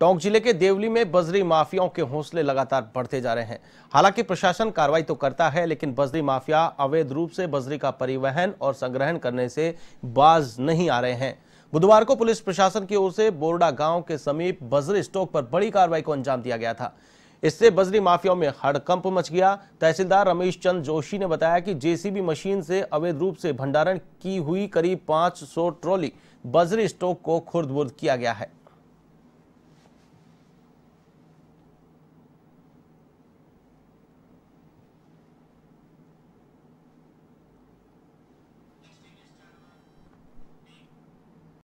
टोंक जिले के देवली में बजरी माफियाओं के हौसले लगातार बढ़ते जा रहे हैं हालांकि प्रशासन कार्रवाई तो करता है लेकिन बजरी माफिया अवैध रूप से बजरी का परिवहन और संग्रहण करने से बाज नहीं आ रहे हैं बुधवार को पुलिस प्रशासन की ओर से बोरडा गांव के समीप बजरी स्टॉक पर बड़ी कार्रवाई को अंजाम दिया गया था इससे बजरी माफियाओं में हड़कंप मच गया तहसीलदार रमेश चंद जोशी ने बताया कि जेसीबी मशीन से अवैध रूप से भंडारण की हुई करीब 500 ट्रॉली बजरी स्टॉक को खुर्द किया गया है